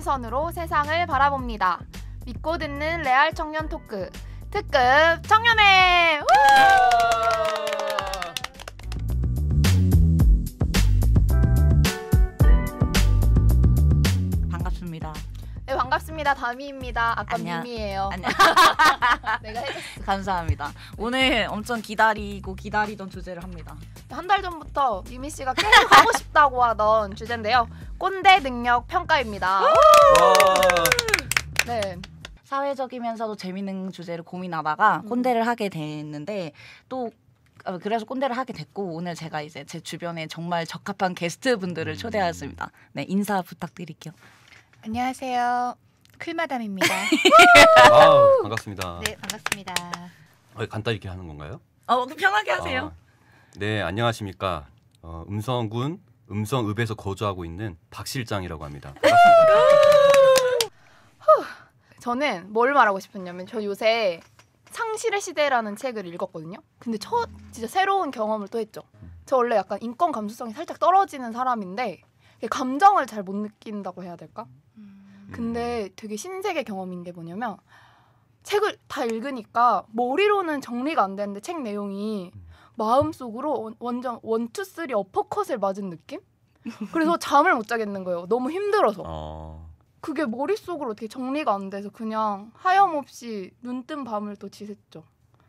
시선으로 세상을 바라봅니다. 믿고 듣는 레알 청년 토크 특급 청년회! 아! 반갑습니다. 다미입니다. 아까 안녕. 미미예요. 안녕. 내가 해줬어. 감사합니다. 오늘 엄청 기다리고 기다리던 주제를 합니다. 한 달 전부터 미미 씨가 계속 하고 싶다고 하던 주제인데요. 꼰대 능력 평가입니다. 네. 사회적이면서도 재밌는 주제를 고민하다가 음. 꼰대를 하게 됐는데 또 어, 그래서 꼰대를 하게 됐고 오늘 제가 이제 제 주변에 정말 적합한 게스트 분들을 초대하였습니다. 네 인사 부탁드릴게요. 안녕하세요. 클마담입니다. 아우, 반갑습니다. 네, 반갑습니다. 어, 간단히 이렇게 하는 건가요? 어, 편하게 하세요. 아, 네, 안녕하십니까. 어, 음성군 음성읍에서 거주하고 있는 박 실장이라고 합니다. 저는 뭘 말하고 싶었냐면 저 요새 상실의 시대라는 책을 읽었거든요. 근데 첫 진짜 새로운 경험을 또 했죠. 저 원래 약간 인권 감수성이 살짝 떨어지는 사람인데 감정을 잘 못 느낀다고 해야 될까? 근데 음. 되게 신세계 경험인 게 뭐냐면 책을 다 읽으니까 머리로는 정리가 안 되는데 책 내용이 음. 마음속으로 완전 원투 쓰리 어퍼컷을 맞은 느낌? 그래서 잠을 못 자겠는 거예요. 너무 힘들어서. 아. 그게 머릿속으로 어떻게 정리가 안 돼서 그냥 하염없이 눈뜬 밤을 또 지샜죠.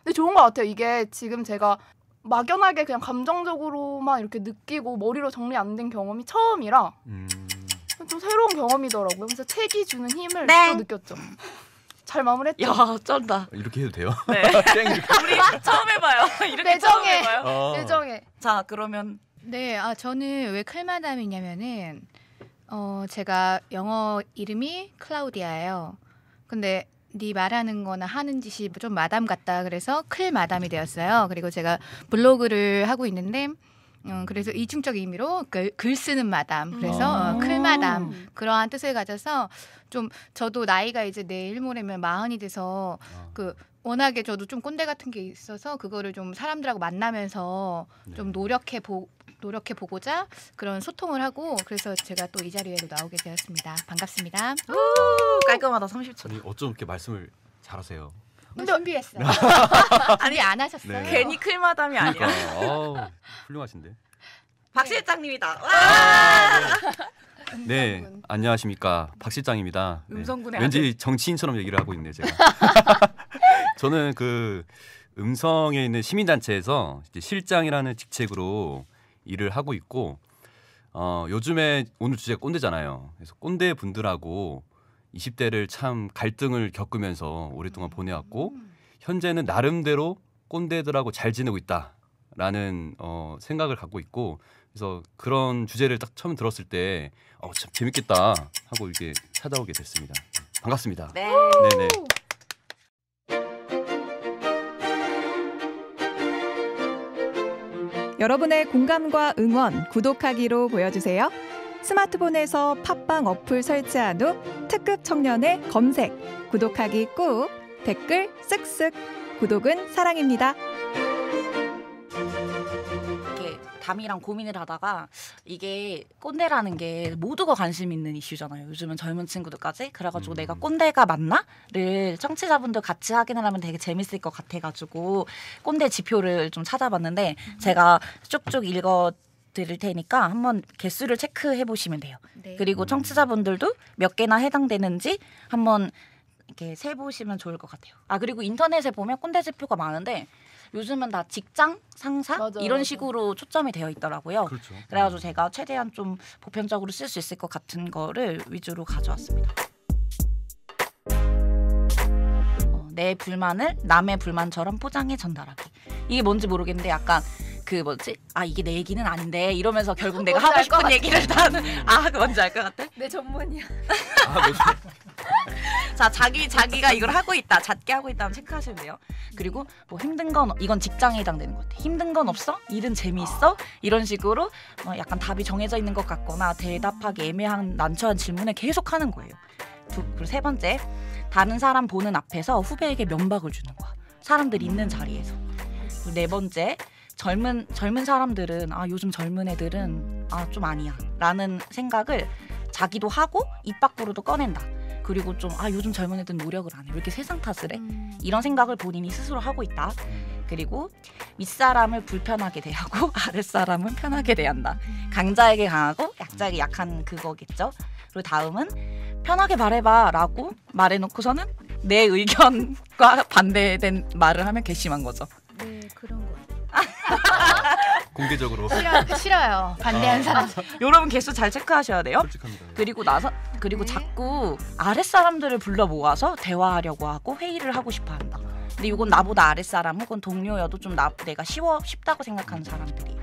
근데 좋은 것 같아요. 이게 지금 제가 막연하게 그냥 감정적으로만 이렇게 느끼고 머리로 정리 안 된 경험이 처음이라 음. 좀 새로운 경험이더라고요. 그래서 책이 주는 힘을 네. 또 느꼈죠. 잘 마무리했죠. 야 쩐다. 이렇게 해도 돼요? 네. 우리 처음 해봐요. 이렇게 내정에, 처음 해봐요. 어. 내정에. 자 그러면 네, 아 저는 왜 클마담이냐면은 어 제가 영어 이름이 클라우디아예요. 근데 네 말하는 거나 하는 짓이 좀 마담 같다 그래서 클 마담이 되었어요. 그리고 제가 블로그를 하고 있는데 음, 그래서 이중적 의미로 글, 글 쓰는 마담, 그래서 음. 어, 클마담 음. 그러한 뜻을 가져서 좀 저도 나이가 이제 내일 모레면 마흔이 돼서 아. 그 워낙에 저도 좀 꼰대 같은 게 있어서 그거를 좀 사람들하고 만나면서 네. 좀 노력해 보 노력해 보고자 그런 소통을 하고 그래서 제가 또 이 자리에도 나오게 되었습니다. 반갑습니다. 깔끔하다 30초. 아니 어쩜 이렇게 말씀을 잘하세요. 근데 준비했어. 네. 아니 안 하셨어요? 네. 괜히 클마담이 아니야. 까어 그러니까. 네. 훌륭하신데. 박 실장님이다. 아, 네, 음성군. 네, 안녕하십니까 박 실장입니다. 네. 음성군의 왠지 정치인처럼 얘기를 하고 있네 제가. 저는 그 음성에 있는 시민단체에서 이제 실장이라는 직책으로 일을 하고 있고 어, 요즘에 오늘 주제가 꼰대잖아요. 그래서 꼰대 분들하고 20대를 참 갈등을 겪으면서 오랫동안 음. 보내왔고 현재는 나름대로 꼰대들하고 잘 지내고 있다라는 어, 생각을 갖고 있고 그래서 그런 주제를 딱 처음 들었을 때 어, 참 재밌겠다 하고 이게 찾아오게 됐습니다. 반갑습니다. 네. 네네. 여러분의 공감과 응원 구독하기로 보여주세요. 스마트폰에서 팟빵 어플 설치한 후 특급 청년의 검색, 구독하기 꾹, 댓글 쓱쓱, 구독은 사랑입니다. 이렇게 담이랑 고민을 하다가 이게 꼰대라는 게 모두가 관심 있는 이슈잖아요. 요즘은 젊은 친구들까지 그래가지고 내가 음. 꼰대가 맞나를 청취자분들 같이 확인을 하면 되게 재밌을 것 같아가지고 꼰대 지표를 좀 찾아봤는데 음. 제가 쭉쭉 읽어. 드릴 테니까 한번 개수를 체크해 보시면 돼요. 네. 그리고 청취자분들도 몇 개나 해당되는지 한 번 이렇게 세 보시면 좋을 것 같아요. 아 그리고 인터넷에 보면 꼰대 지표가 많은데 요즘은 다 직장, 상사 맞아, 이런 맞아. 식으로 초점이 되어 있더라고요. 그렇죠. 그래가지고 음. 제가 최대한 좀 보편적으로 쓸 수 있을 것 같은 거를 위주로 가져왔습니다. 어, 내 불만을 남의 불만처럼 포장해 전달하기. 이게 뭔지 모르겠는데 약간 그 뭐지? 아 이게 내 얘기는 아닌데 이러면서 결국 내가 하고 싶은 얘기를 다아 그 뭔지 알 것 같아? 내 전문이야. 아, 네. 자 자기 자기가 이걸 하고 있다 잦게 하고 있다면 체크하시면 돼요 그리고 뭐 힘든 건 이건 직장에 해당되는 것 같아 힘든 건 없어 일은 재미있어 이런 식으로 어, 약간 답이 정해져 있는 것 같거나 대답하기 애매한 난처한 질문에 계속 하는 거예요 두, 그리고 세 번째 다른 사람 보는 앞에서 후배에게 면박을 주는 거야 사람들 있는 자리에서 네 번째 젊은 젊은 사람들은 아 요즘 젊은 애들은 아 좀 아니야 라는 생각을 자기도 하고 입 밖으로도 꺼낸다. 그리고 좀 아 요즘 젊은 애들은 노력을 안 해. 왜 이렇게 세상 탓을 해? 음. 이런 생각을 본인이 스스로 하고 있다. 음. 그리고 윗사람을 불편하게 대하고 아랫사람은 편하게 대한다. 음. 강자에게 강하고 약자에게 약한 그거겠죠. 그리고 다음은 편하게 말해봐라고 말해놓고서는 내 의견과 반대된 말을 하면 괘씸한 거죠. 네 그런 거 같아요. 공개적으로 싫어, 싫어요. 반대한 아. 사람. 여러분 개수 잘 체크하셔야 돼요. 솔직합니다. 그리고 나서 그리고 네. 자꾸 아랫 사람들을 불러 모아서 대화하려고 하고 회의를 하고 싶어 한다. 근데 이건 나보다 아랫 사람 혹은 동료여도 좀 나, 내가 쉬워 쉽다고 생각하는 사람들이.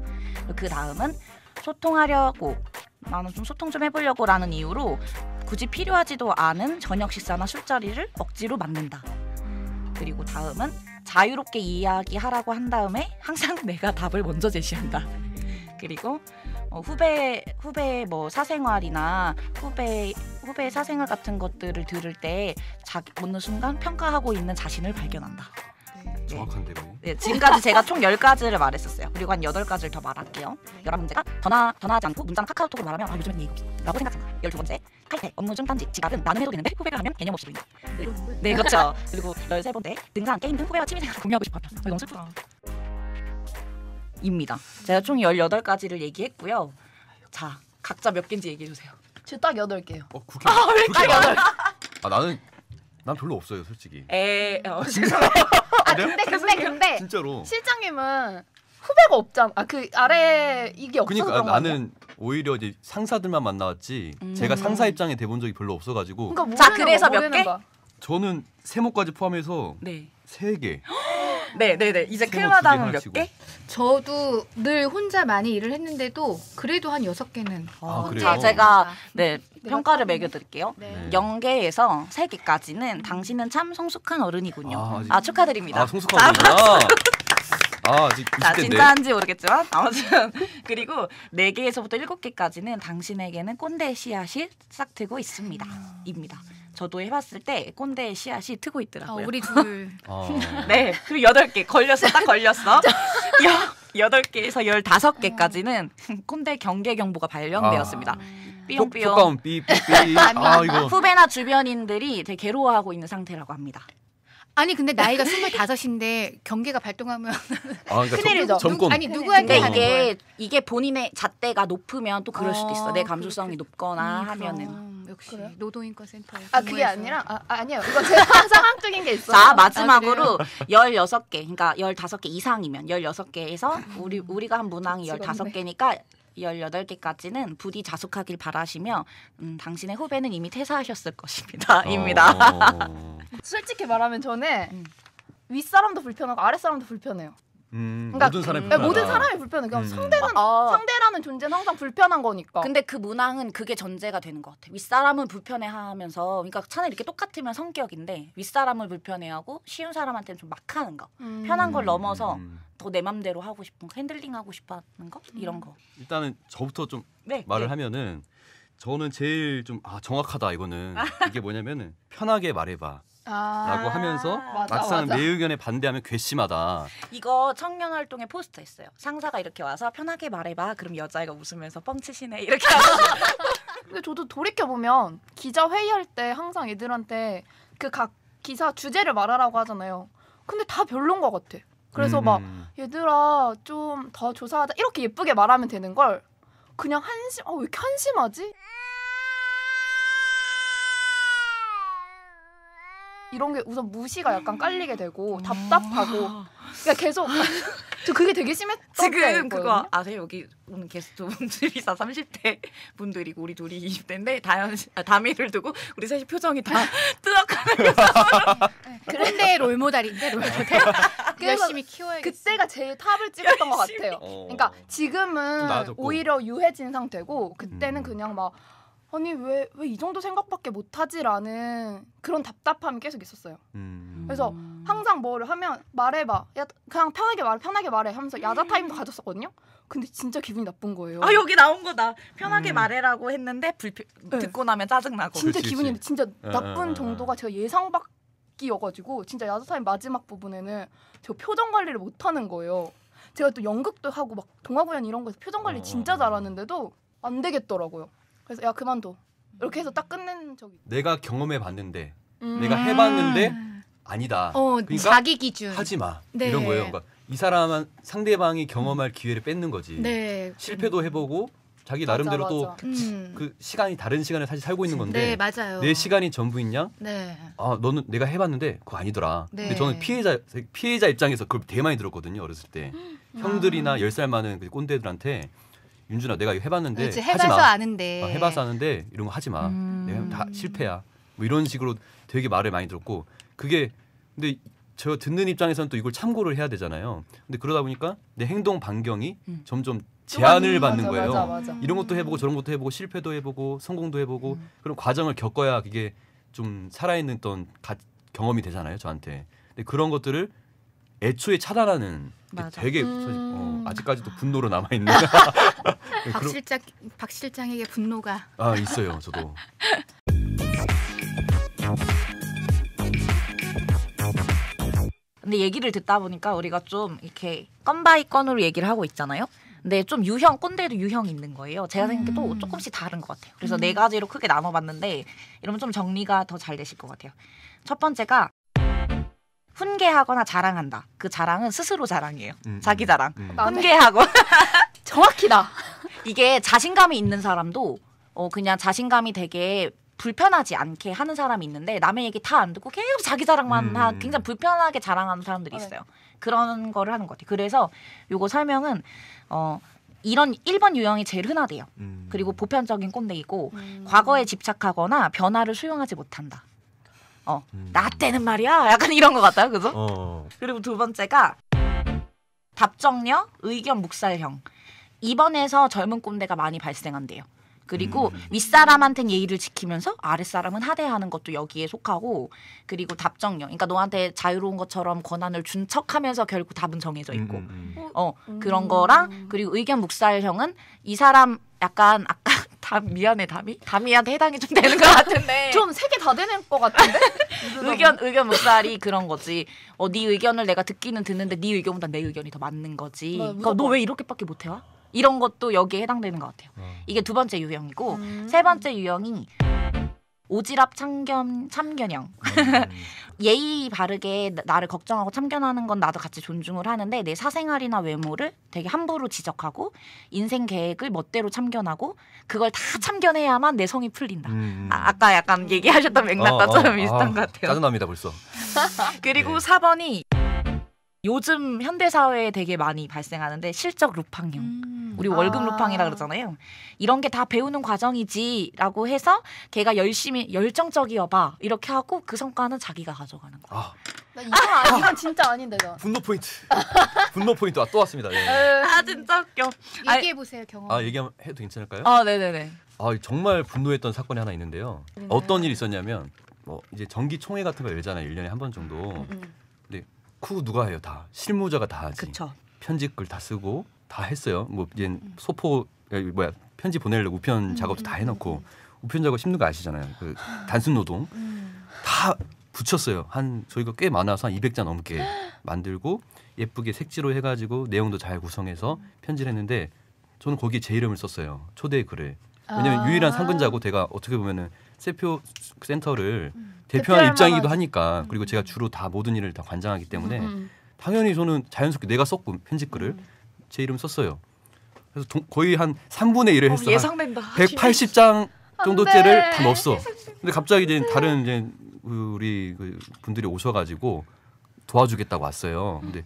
그 다음은 소통하려고 나는 좀 소통 좀 해보려고 라는 이유로 굳이 필요하지도 않은 저녁 식사나 술자리를 억지로 만든다. 그리고 다음은 자유롭게 이야기하라고 한 다음에 항상 내가 답을 먼저 제시한다. 그리고 어, 후배 후배의 뭐 사생활이나 후배 후배의 사생활 같은 것들을 들을 때 자기 어느 순간 평가하고 있는 자신을 발견한다. 정확한데요. 네, 지금까지 제가 총 10가지를 말했었어요. 그리고 한 8가지를 더 말할게요. 11번째가 전화, 전화하지 않고 문자나 카카오톡으로 말하면 아, 요즘 얘기 없어. 라고 생각한다. 12번째 칼퇴, 업무 중 딴지, 지갑은 나는 해도 되는데 후배가 하면 개념 없이 보인다. 네, 그렇죠. 그리고 13번째 등산, 게임 등 후배와 취미생활을 공유하고 싶어 하면 아, 너무 슬프다. 입니다. 제가 총 18가지를 얘기했고요. 자, 각자 몇 개인지 얘기해 주세요. 제 딱 8개요. 어, 그게 아, 왜딱 많아? 아 나는 난 별로 없어요 솔직히. 에, 어, 죄송해요. 아 근데 근데 근데 진짜로 실장님은 후배가 없잖아. 아, 그 아래 이게 없어서 그러니까, 그런 나는 오히려 이제 상사들만 만나왔지 음. 제가 상사 입장에 돼본 적이 별로 없어가지고. 그러니까 자 그래서 몇 개? 저는 세모까지 포함해서 네. 세 개. 네, 네, 네. 이제 클마당은몇 개? 저도 늘 혼자 많이 일을 했는데도 그래도 한 여섯 개는. 아, 아 그래요? 제가 아, 네 평가를 매겨드릴게요. 네. 0개에서 3개까지는 당신은 참 성숙한 어른이군요. 아, 아 축하드립니다. 아, 성숙하구나. 아, 아 자, 진짜인지 모르겠지만 아무튼 그리고 4개에서부터 7개까지는 당신에게는 꼰대 씨앗이 싹 트고 있습니다. 음. 입니다. 저도 해봤을 때 꼰대 씨앗이 트고 있더라고요. 아, 우리 둘. 어. 네. 그리고 여개 걸렸어. 딱 걸렸어. 여덟 개에서 열다 아. 개까지는 꼰대 경계 경보가 발령되었습니다. 아. 삐용삐 삐삐삐. 아, 이 후배나 주변인들이 되게 괴로워하고 있는 상태라고 합니다. 아니 근데 나이가 스물인데 경계가 발동하면 아, 그러니까 점, 점검. 아니 누구한테 근데 이게 이게 본인의 잣대가 높으면 또 그럴 수도 있어. 내 아, 감수성이 높거나 음, 하면은. 역시 그래요? 노동인권 센터에 아 그게 아니라 아, 아 아니요 이거 제 상황적인 게 있어요 자 아, 마지막으로 열여섯 개 그러니까 열다개 이상이면 열여 개에서 음. 우리 우리가 한 문항이 열다 개니까 열여덟 개까지는 부디 자숙하길 바라시며 음, 당신의 후배는 이미 퇴사하셨을 것입니다. 어... 입니다. 솔직히 말하면 저는 음. 윗사람도 불편하고 아랫사람도 불편해요. 음, 그러니까 모든 사람이 음. 불편하다. 모든 사람이 불편해. 그냥 음. 상대는 아. 상대라는 존재는 항상 불편한 거니까. 근데 그 문항은 그게 전제가 되는 것 같아. 윗사람은 불편해하면서 그러니까 차라리 이렇게 똑같으면 성격인데 윗사람을 불편해하고 쉬운 사람한테는 좀 막하는 거. 음. 편한 걸 넘어서 음. 더내 맘대로 하고 싶은 핸들링 하고 싶어하는 거 이런 음. 거. 일단은 저부터 좀 네, 네. 말을 네. 하면은 저는 제일 좀 아 정확하다 이거는 아. 이게 뭐냐면은 편하게 말해봐. 아. 라고 하면서 맞아, 막상 맞아. 내 의견에 반대하면 괘씸하다. 이거 청년 활동에 포스터 있어요. 상사가 이렇게 와서 편하게 말해봐. 그럼 여자애가 웃으면서 뻥치시네 이렇게. 근데 저도 돌이켜 보면 기자 회의할 때 항상 애들한테 그 각 기사 주제를 말하라고 하잖아요. 근데 다 별론 것 같아. 그래서 음. 막 얘들아 좀 더 조사하자 이렇게 예쁘게 말하면 되는 걸 그냥 한심 아왜 어, 이렇게 한심하지? 이런 게 우선 무시가 약간 깔리게 되고 음. 답답하고 아. 그러니까 계속 저 그게 되게 심했던 지금 그거 아세요 아, 여기 오는 게스트 분들이 다 30대 분들이고 우리 둘이 20대인데 다현 아, 다미를 두고 우리 셋이 표정이 다뜨악하면 네, 그런데 롤모델인데 롤모델 열심히 키워야 그때가 제일 탑을 찍었던 것 같아요. 그러니까 지금은 오히려 유해진 상태고 그때는 음. 그냥 막 아니 왜 왜 이 정도 생각밖에 못하지라는 그런 답답함이 계속 있었어요. 음. 그래서 항상 뭐를 하면 말해봐. 야 그냥 편하게 말 편하게 말해 하면서 야자 타임도 가졌었거든요. 근데 진짜 기분이 나쁜 거예요. 아 여기 나온 거다. 편하게 음. 말해라고 했는데 불피, 네. 듣고 나면 짜증 나고. 진짜 그치, 기분이 그치. 진짜 아, 나쁜 아, 아, 정도가 제가 예상 밖이어가지고 진짜 야자 타임 마지막 부분에는 제가 표정 관리를 못하는 거예요. 제가 또 연극도 하고 막 동화구연 이런 거에서 표정 관리 진짜 어. 잘하는데도 안 되겠더라고요. 그래서 야 그만둬 이렇게 해서 딱 끝낸 적이 내가 경험해 봤는데 음. 내가 해봤는데 아. 아니다. 어, 그러니까 자기 기준. 하지 마. 네. 이런 거예요. 그러니까 이 사람은 상대방이 경험할 기회를 뺏는 거지. 네. 실패도 해보고 자기 맞아, 나름대로 또그 음. 그 시간이 다른 시간에 사실 살고 있는 건데 네, 맞아요. 내 시간이 전부인 냐 네. 아 너는 내가 해봤는데 그거 아니더라. 네. 근데 저는 피해자 피해자 입장에서 그걸 되게 많이 들었거든요 어렸을 때 음. 형들이나 열 살 많은 그 꼰대들한테 윤준아 내가 이거 해봤는데 그렇 해봐서 아는데 아, 해봐서 아는데 이런 거 하지 마. 음. 다 실패야. 뭐 이런 식으로 되게 말을 많이 들었고 그게 근데 저 듣는 입장에서는 또 이걸 참고를 해야 되잖아요. 근데 그러다 보니까 내 행동 반경이 음. 점점 제한을 받는 맞아, 거예요. 맞아, 맞아. 이런 것도 음. 해보고 저런 것도 해보고 실패도 해보고 성공도 해보고 음. 그런 과정을 겪어야 그게 좀 살아있는 어떤 가, 경험이 되잖아요. 저한테. 근데 그런 것들을 애초에 차단하는 되게 음... 어, 아직까지도 분노로 남아 있는. 박 실장 박 실장에게 분노가. 아 있어요 저도. 근데 얘기를 듣다 보니까 우리가 좀 이렇게 건 바이 건으로 얘기를 하고 있잖아요. 근데 좀 유형 꼰대도 유형 있는 거예요. 제가 생각해도 음. 조금씩 다른 것 같아요. 그래서 음. 네 가지로 크게 나눠봤는데 이러면 좀 정리가 더 잘 되실 것 같아요. 첫 번째가 훈계하거나 자랑한다. 그 자랑은 스스로 자랑이에요. 음, 음. 자기 자랑. 음, 음. 훈계하고 정확히다. 이게 자신감이 있는 사람도 어 그냥 자신감이 되게 불편하지 않게 하는 사람이 있는데 남의 얘기 다 안 듣고 계속 자기 자랑만 음. 하 굉장히 불편하게 자랑하는 사람들이 어. 있어요. 그런 거를 하는 것 같아요. 그래서 요거 설명은 어 이런 1번 유형이 제일 흔하대요. 음. 그리고 보편적인 꼰대이고 과거에 집착하거나 변화를 수용하지 못한다. 어, 음. 나 때는 말이야. 약간 이런 것 같아요. 그죠? 어, 어. 그리고 두 번째가 답정녀, 의견 묵살형. 이번에서 젊은 꼰대가 많이 발생한대요. 그리고 음. 윗사람한테는 예의를 지키면서 아랫사람은 하대하는 것도 여기에 속하고 그리고 답정녀 그러니까 너한테 자유로운 것처럼 권한을 준 척하면서 결국 답은 정해져 있고 음. 음, 음. 어 그런 거랑 그리고 의견 묵살형은 이 사람 약간 아까 담 미안해 담이 담이한테 해당이 좀 되는 것 같은데 좀 세 개 다 되는 것 같은데 의견 의견 묵살이 그런 거지 어네 의견을 내가 듣기는 듣는데 네 의견보다 내 의견이 더 맞는 거지 뭐, 그러니까 너왜 이렇게밖에 못해 와 이런 것도 여기에 해당되는 것 같아요 음. 이게 두 번째 유형이고 음. 세 번째 유형이 오지랖 참견 참견형 음. 예의 바르게 나를 걱정하고 참견하는 건 나도 같이 존중을 하는데 내 사생활이나 외모를 되게 함부로 지적하고 인생 계획을 멋대로 참견하고 그걸 다 음. 참견해야만 내 성이 풀린다. 음. 음. 아, 까 약간 얘기하셨던 맥락과처럼 어, 어, 비슷한 아, 것 같아요. 짜증납니다 벌써. 그리고 네. 예. 4번이 요즘 현대 사회에 되게 많이 발생하는데 실적 루팡형. 음. 우리 월급 아. 루팡이라 그러잖아요. 이런 게 다 배우는 과정이지라고 해서 걔가 열심히 열정적이어봐 이렇게 하고 그 성과는 자기가 가져가는 거야. 아. 이건, 아, 이건 진짜 아닌데 너. 분노 포인트. 분노 포인트 또 왔습니다. 네. 아 진짜 웃겨. 아, 얘기해 보세요 경험. 아 얘기해도 괜찮을까요? 아 네네네. 아 정말 분노했던 사건이 하나 있는데요. 네. 어떤 일이 있었냐면 뭐 이제 정기 총회 같은 거 열잖아요. 1년에 한 번 정도. 음. 음. 그 누가 해요 다 실무자가 다 하지. 그쵸. 편집글 다 쓰고 다 했어요. 뭐 이제 소포 뭐야 편지 보내려고 우편 음, 작업도 다 음, 해놓고 음, 우편 작업 힘든 거 아시잖아요. 그 단순 노동 다 붙였어요. 한 저희가 꽤 많아서 한 200자 넘게 만들고 예쁘게 색지로 해가지고 내용도 잘 구성해서 편지를 했는데 저는 거기에 제 이름을 썼어요. 초대 글을. 왜냐면 아~ 유일한 상근자고 제가 어떻게 보면은 세표 센터를 음. 대표하는 입장이기도 만한... 하니까 음. 그리고 제가 주로 다 모든 일을 다 관장하기 때문에 음. 음. 당연히 저는 자연스럽게 내가 썼고 편집 글을 음. 제 이름 썼어요. 그래서 동, 거의 한 3분의 1을 어, 했어. 요 예상된다. 180장 정도째를 다 넣었어. 근데 갑자기 이제 다른 이제 우리 그 분들이 오셔가지고 도와주겠다고 왔어요. 음. 근데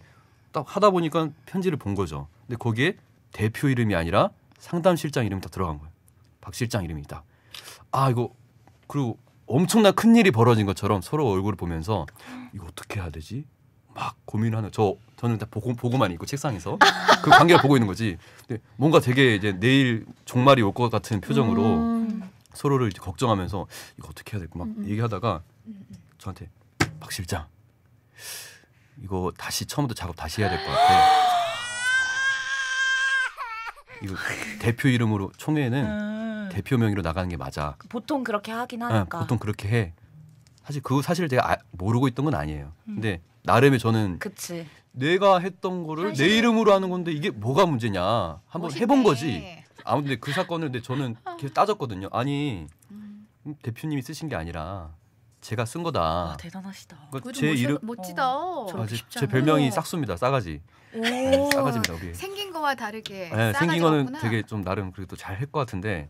딱 하다 보니까 편지를 본 거죠. 근데 거기에 대표 이름이 아니라 상담 실장 이름이 다 들어간 거예요. 박 실장 이름이 다. 아 이거 그리고 엄청난 큰 일이 벌어진 것처럼 서로 얼굴을 보면서 이거 어떻게 해야 되지? 막 고민하는 저 저는 다 보고 보고만 있고 책상에서 그 관계를 보고 있는 거지. 근데 뭔가 되게 이제 내일 종말이 올 것 같은 표정으로 음. 서로를 이제 걱정하면서 이거 어떻게 해야 될까 막 음. 음. 얘기하다가 음, 음. 저한테 박 실장 이거 다시 처음부터 작업 다시 해야 될 것 같아. 이거 대표 이름으로 총회는 음. 대표 명의로 나가는 게 맞아. 보통 그렇게 하긴 어, 하니까. 아, 보통 그렇게 해. 사실 그 사실 을 제가 아, 모르고 있던 건 아니에요. 음. 근데 나름의 저는 그치. 내가 했던 거를 사실... 내 이름으로 하는 건데 이게 뭐가 문제냐 한번 멋있네. 해본 거지. 아무튼 그 사건을 근데 저는 계속 따졌거든요. 아니 음. 대표님이 쓰신 게 아니라 제가 쓴 거다. 와, 아, 대단하시다. 그러니까 제 이름 멋지다. 어. 아, 제, 제, 별명이 싹수입니다. 싸가지. 네, 싸가지입니다. 여기. 생긴 거와 다르게. 네, 생긴 거는 되게 좀 나름 그래도 잘할 것 같은데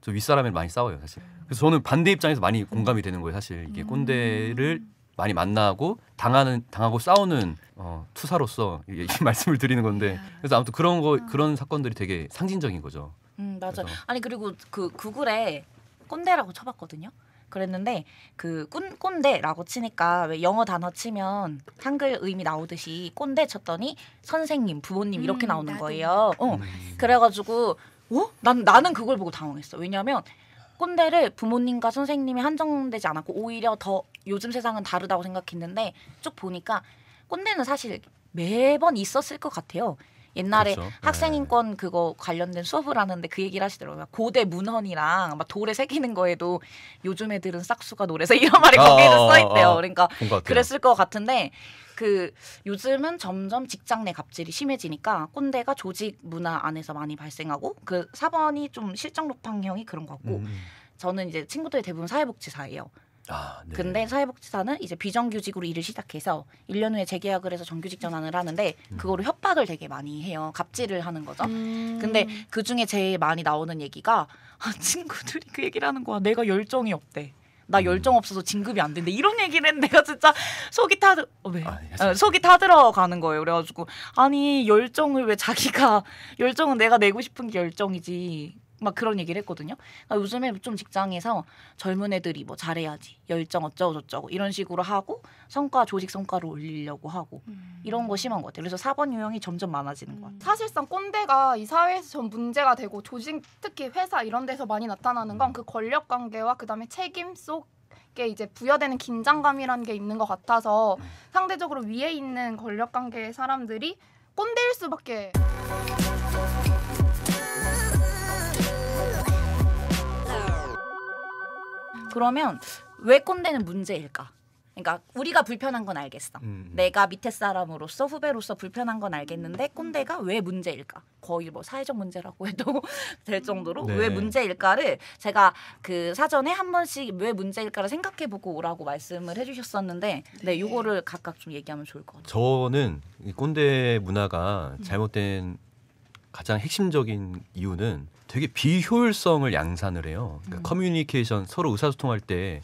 저윗사람이 많이 싸워요 사실. 음. 그래서 저는 반대 입장에서 많이 공감이 되는 거예요 사실 이게 꼰대를 음. 많이 만나고 당하는 당하고 싸우는 어, 투사로서 이, 이 말씀을 드리는 건데 음. 그래서 아무튼 그런 거 그런 사건들이 되게 상징적인 거죠. 음 맞아. 요 아니 그리고 그 구글에 꼰대라고 쳐봤거든요. 그랬는데 그 꼰, 대라고 치니까 왜 영어 단어 치면 한글 의미 나오듯이 꼰대 쳤더니 선생님, 부모님 이렇게 음, 나오는 나 거예요. 어. 음. 그래가지고 어? 난 나는 그걸 보고 당황했어. 왜냐하면 꼰대를 부모님과 선생님이 한정되지 않았고 오히려 더 요즘 세상은 다르다고 생각했는데 쭉 보니까 꼰대는 사실 매번 있었을 것 같아요. 옛날에 그렇죠. 네. 학생인권 네. 그거 관련된 수업을 하는데 그 얘기를 하시더라고요. 고대 문헌이랑 막 돌에 새기는 거에도 요즘 애들은 싹수가 노래서 이런 말이 아, 거기에 아, 아, 써있대요. 아, 그러니까 그랬을 것 같은데 그 요즘은 점점 직장 내 갑질이 심해지니까 꼰대가 조직 문화 안에서 많이 발생하고 그 4번이 좀 실적 높팡형이 그런 것 같고 음, 음. 저는 이제 친구들이 대부분 사회복지사예요. 아, 네. 근데 사회복지사는 이제 비정규직으로 일을 시작해서 1년 후에 재계약을 해서 정규직 전환을 하는데 음. 그거로 협박을 되게 많이 해요. 갑질을 하는 거죠. 음. 근데 그 중에 제일 많이 나오는 얘기가 아, 친구들이 그 얘기를 하는 거야. 내가 열정이 없대. 나 음. 열정 없어서 진급이 안 된대 이런 얘기를 했는데 내가 진짜 속이 타들 어, 왜 아, 예, 어, 속이 타들어가는 거예요 그래가지고 아니 열정을 왜 자기가 열정은 내가 내고 싶은 게 열정이지 막 그런 얘기를 했거든요. 그러니까 요즘에 좀 직장에서 젊은 애들이 뭐 잘해야지 열정 어쩌고 저쩌고 이런 식으로 하고 성과 조직 성과를 올리려고 하고 음. 이런 거 심한 것 같아요. 그래서 4번 유형이 점점 많아지는 음. 것 같아요. 사실상 꼰대가 이 사회에서 전 문제가 되고 조직 특히 회사 이런 데서 많이 나타나는 건그 음. 권력 관계와 그다음에 책임 속게 이제 부여되는 긴장감이라는 게 있는 것 같아서 상대적으로 위에 있는 권력 관계의 사람들이 꼰대일 수밖에. 그러면 왜 꼰대는 문제일까? 그러니까 우리가 불편한 건 알겠어. 음, 음. 내가 밑에 사람으로서 후배로서 불편한 건 알겠는데 꼰대가 왜 문제일까? 거의 뭐 사회적 문제라고 해도 될 정도로 네. 왜 문제일까를 제가 그 사전에 한 번씩 왜 문제일까를 생각해보고 오라고 말씀을 해주셨었는데 네, 네 요거를 각각 좀 얘기하면 좋을 것 같아요. 저는 이 꼰대 문화가 잘못된 음. 가장 핵심적인 이유는 되게 비효율성을 양산을 해요. 그러니까 음. 커뮤니케이션 서로 의사소통할 때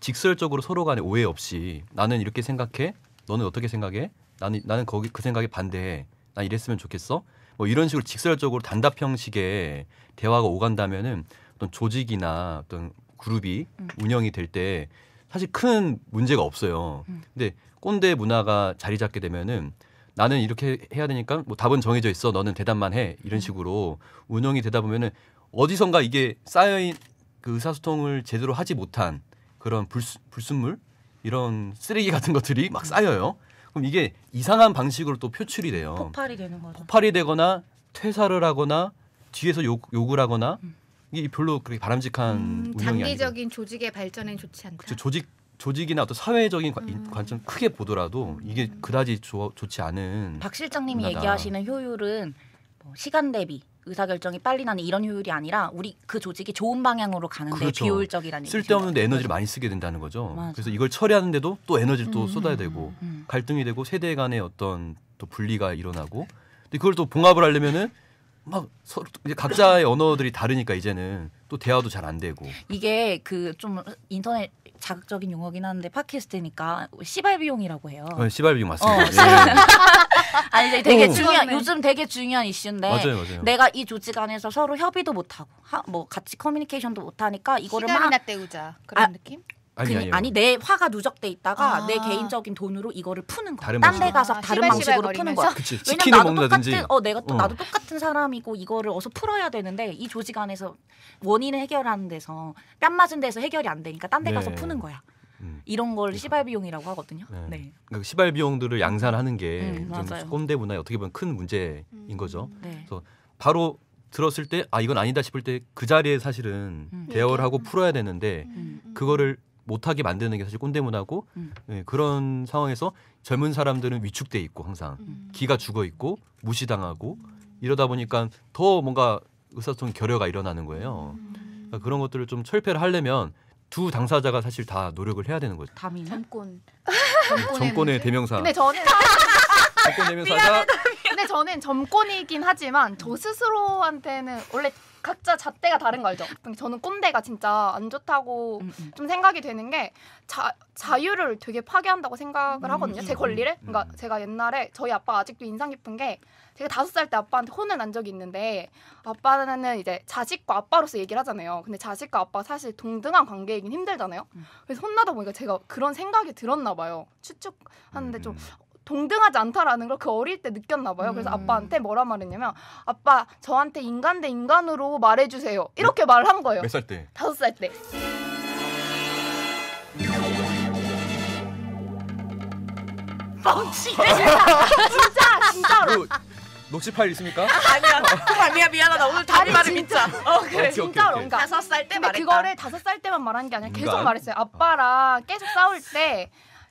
직설적으로 서로 간에 오해 없이 나는 이렇게 생각해, 너는 어떻게 생각해, 나는 나는 거기 그 생각에 반대해, 나 이랬으면 좋겠어. 뭐 이런 식으로 직설적으로 단답 형식의 대화가 오간다면은 어떤 조직이나 어떤 그룹이 음. 운영이 될 때 사실 큰 문제가 없어요. 음. 근데 꼰대 문화가 자리 잡게 되면은 나는 이렇게 해야 되니까 뭐 답은 정해져 있어. 너는 대답만 해. 이런 음. 식으로 운영이 되다 보면은 어디선가 이게 쌓여인 그 의사소통을 제대로 하지 못한 그런 불수, 불순물 이런 쓰레기 같은 것들이 막 쌓여요. 그럼 이게 이상한 방식으로 또 표출이 돼요. 폭발이 되는 거죠. 폭발이 되거나 퇴사를 하거나 뒤에서 욕, 욕을 하거나 음. 이게 별로 그렇게 바람직한 음, 운영이 장기적인 조직의 발전엔 좋지 않다. 그렇 조직 조직이나 어떤 사회적인 음. 관점 크게 보더라도 이게 음. 그다지 조, 좋지 않은 박 실장님이 문화다. 얘기하시는 효율은 뭐 시간 대비 의사결정이 빨리 나는 이런 효율이 아니라 우리 그 조직이 좋은 방향으로 가는데 그렇죠. 비효율적이라는 쓸데없는 그렇죠. 에너지를 많이 쓰게 된다는 거죠. 맞아. 그래서 이걸 처리하는데도 또 에너지를 또 음, 쏟아야 음, 되고 음, 음, 갈등이 되고 세대 간의 어떤 또 분리가 일어나고 근데 그걸 또 봉합을 하려면은 막 서로 이제 각자의 언어들이 다르니까 이제는 또 대화도 잘 안 되고 이게 그 좀 인터넷 자극적인 용어긴 한데 팟캐스트니까 시발 비용이라고 해요. 어, 시발 비용 맞습니다. 어, 예, 예, 예. 아니 되게 오. 어. 중요한 요즘 되게 중요한 이슈인데 맞아요, 맞아요. 내가 이 조직 안에서 서로 협의도 못 하고 하, 뭐 같이 커뮤니케이션도 못 하니까 이거를 막 때우자 그런 아, 느낌? 아니, 아 아니 내 화가 누적돼 있다가 아. 내 개인적인 돈으로 이거를 푸는 거야. 딴데 가서 아, 다른 방식으로 푸는 거야. 그치, 왜냐면 먹는다든지. 어 내가 또 어. 나도 똑같은 사람이고 이거를 어서 풀어야 되는데 이 조직 안에서 원인을 해결하는 데서 뺨 맞은 데서 해결이 안 되니까 딴 데 가서 네. 푸는 거야. 음. 이런 걸 시발 비용이라고 하거든요. 네. 네. 그러니까 그 시발 비용들을 양산하는 게 음, 꼰대 문화에 어떻게 보면 큰 문제인 음. 거죠. 네. 그래서 바로 들었을 때 아 이건 아니다 싶을 때 그 자리에 사실은 음. 음. 대화를 하고 풀어야 되는데 그거를 못하게 만드는 게 사실 꼰대 문화고 음. 네, 그런 상황에서 젊은 사람들은 위축돼 있고 항상 음. 기가 죽어 있고 무시당하고 이러다 보니까 더 뭔가 의사소통 결여가 일어나는 거예요. 음. 그러니까 그런 것들을 좀 철폐를 하려면 두 당사자가 사실 다 노력을 해야 되는 거죠. 담이 정권 음, 정권의 대명사. 근데 저는 정권 대명사가 근데 저는 점권이긴 하지만 저 스스로한테는 원래 각자 잣대가 다른 거 알죠? 저는 꼰대가 진짜 안 좋다고 음, 음. 좀 생각이 되는 게 자, 자유를 되게 파괴한다고 생각을 음, 하거든요. 제 음. 권리를. 음. 그러니까 제가 옛날에 저희 아빠 아직도 인상 깊은 게 제가 다섯 살 때 아빠한테 혼을 난 적이 있는데 아빠는 이제 자식과 아빠로서 얘기를 하잖아요. 근데 자식과 아빠 사실 동등한 관계이긴 힘들잖아요. 그래서 혼나다 보니까 제가 그런 생각이 들었나 봐요. 추측하는데 좀 동등하지 않다라는 걸 그 어릴 때 느꼈나 봐요. 그래서 음. 아빠한테 뭐라 말했냐면 아빠 저한테 인간 대 인간으로 말해주세요. 이렇게 말한 거예요. 몇 살 때? 다섯 살 때. 뻥치네. 진짜 진짜로. 그 녹취파일 있습니까? 아, 아니야, 아니야 미안하다. 오늘 다리 아, 말을 믿자. 어 그래. 진짜로. 오 그러니까 다섯 살 때 말했다. 그거를 다섯 살 때만 말한 게 아니라 계속 말했어요. 아빠랑 계속 싸울 때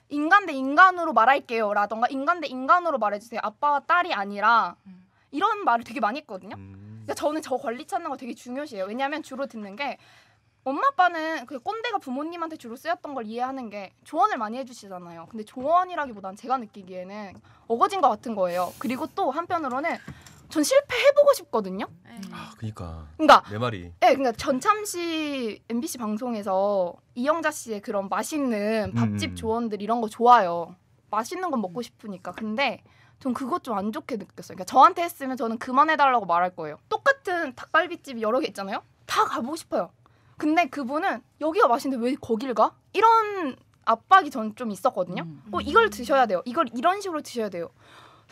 인간 대 인간으로 말할게요 라던가 인간 대 인간으로 말해주세요 아빠와 딸이 아니라 음. 이런 말을 되게 많이 했거든요 음. 그러니까 저는 저 권리 찾는 거 되게 중요시해요 왜냐하면 주로 듣는 게 엄마 아빠는 그 꼰대가 부모님한테 주로 쓰였던 걸 이해하는 게 조언을 많이 해주시잖아요 근데 조언이라기보단 제가 느끼기에는 어거진 것 같은 거예요 그리고 또 한편으로는 전 실패해보고 싶거든요. 네. 아, 그니까. 그니까. 내 말이. 예, 네, 그니까 전참 시 MBC 방송에서 이영자 씨의 그런 맛있는 음, 밥집 음. 조언들 이런 거 좋아요. 맛있는 거 먹고 싶으니까. 근데 전 그것 좀 안 좋게 느꼈어요. 그니까 저한테 했으면 저는 그만해달라고 말할 거예요. 똑같은 닭갈비집 여러 개 있잖아요. 다 가보고 싶어요. 근데 그분은 여기가 맛있는데 왜 거길 가? 이런 압박이 전좀 있었거든요. 음. 어, 이걸 드셔야 돼요. 이걸 이런 식으로 드셔야 돼요.